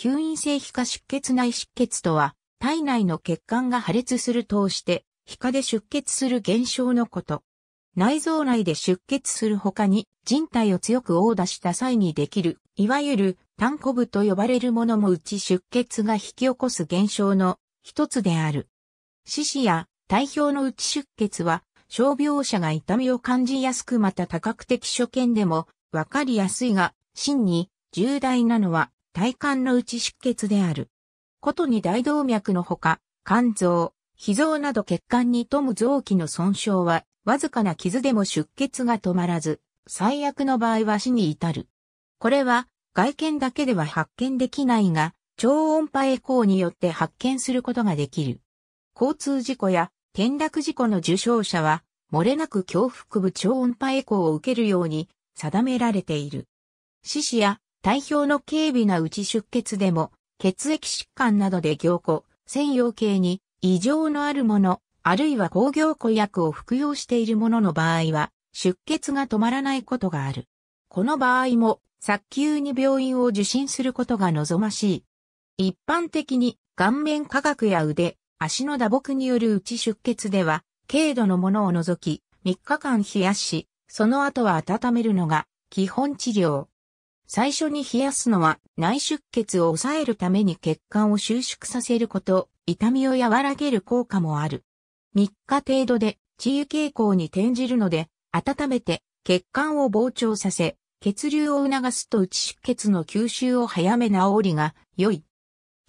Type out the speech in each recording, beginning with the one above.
吸引性皮下出血内出血とは、体内の血管が破裂する通して、皮下で出血する現象のこと。内臓内で出血する他に、人体を強く殴打した際にできる、いわゆる、単コ部と呼ばれるものもうち出血が引き起こす現象の一つである。四肢や体表の内出血は、傷病者が痛みを感じやすくまた多角的所見でもわかりやすいが、真に重大なのは体幹の内出血である。ことに大動脈のほか、肝臓、脾臓など血管に富む臓器の損傷は、わずかな傷でも出血が止まらず、最悪の場合は死に至る。これは、外見だけでは発見できないが、超音波エコーによって発見することができる。交通事故や転落事故の受傷者は、漏れなく胸腹部超音波エコーを受けるように定められている。死死や体表の軽微な内出血でも、血液疾患などで凝固、専用系に異常のあるもの、あるいは抗凝固薬を服用しているものの場合は、出血が止まらないことがある。この場合も、早急に病院を受診することが望ましい。一般的に、顔面科学や腕、足の打撲による内出血では、軽度のものを除き、3日間冷やし、その後は温めるのが基本治療。最初に冷やすのは内出血を抑えるために血管を収縮させること、痛みを和らげる効果もある。3日程度で治癒傾向に転じるので、温めて血管を膨張させ、血流を促すと内出血の吸収を早め治りが良い。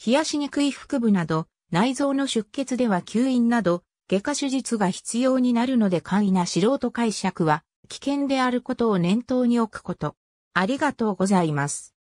冷やしにくい腹部など、内臓の出血では吸引など、外科手術が必要になるので簡易な素人解釈は危険であることを念頭に置くこと。ありがとうございます。